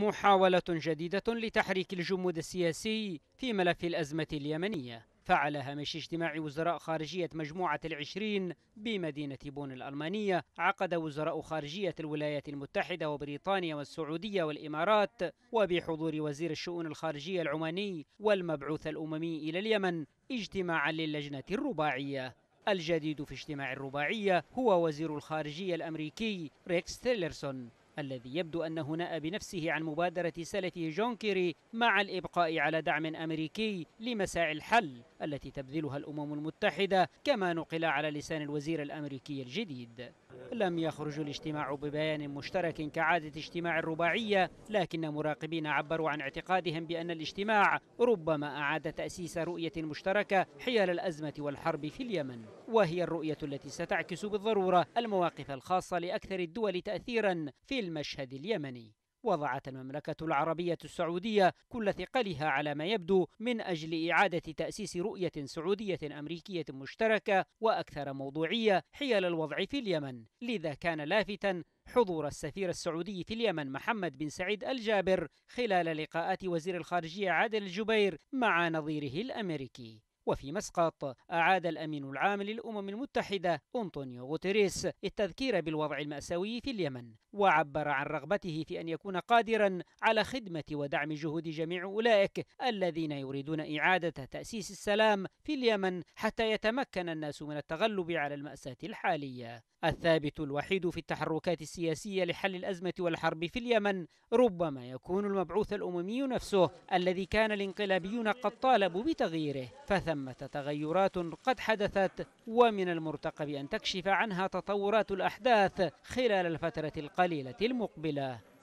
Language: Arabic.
محاولة جديدة لتحريك الجمود السياسي في ملف الأزمة اليمنية فعل هامش اجتماع وزراء خارجية مجموعة العشرين بمدينة بون الألمانية عقد وزراء خارجية الولايات المتحدة وبريطانيا والسعودية والإمارات وبحضور وزير الشؤون الخارجية العماني والمبعوث الأممي إلى اليمن اجتماعا للجنة الرباعية الجديد في اجتماع الرباعية هو وزير الخارجية الأمريكي ريكس تيلرسون الذي يبدو أنه نأى بنفسه عن مبادرة سلفه جون كيري مع الإبقاء على دعم أمريكي لمساعي الحل التي تبذلها الأمم المتحدة كما نقل على لسان الوزير الأمريكي الجديد لم يخرج الاجتماع ببيان مشترك كعادة اجتماع الرباعية لكن مراقبين عبروا عن اعتقادهم بأن الاجتماع ربما أعاد تأسيس رؤية مشتركة حيال الأزمة والحرب في اليمن وهي الرؤية التي ستعكس بالضرورة المواقف الخاصة لأكثر الدول تأثيرا في المشهد اليمني وضعت المملكة العربية السعودية كل ثقلها على ما يبدو من أجل إعادة تأسيس رؤية سعودية أمريكية مشتركة وأكثر موضوعية حيال الوضع في اليمن، لذا كان لافتا حضور السفير السعودي في اليمن محمد بن سعيد الجابر خلال لقاءات وزير الخارجية عادل الجبير مع نظيره الأمريكي. وفي مسقط أعاد الأمين العام للأمم المتحدة أنطونيو غوتيريس التذكير بالوضع المأساوي في اليمن وعبر عن رغبته في أن يكون قادرا على خدمة ودعم جهود جميع أولئك الذين يريدون إعادة تأسيس السلام في اليمن حتى يتمكن الناس من التغلب على المأساة الحالية الثابت الوحيد في التحركات السياسية لحل الأزمة والحرب في اليمن ربما يكون المبعوث الأممي نفسه الذي كان الانقلابيون قد طالبوا بتغييره فثم ثمة تغيرات قد حدثت ومن المرتقب أن تكشف عنها تطورات الأحداث خلال الفترة القليلة المقبلة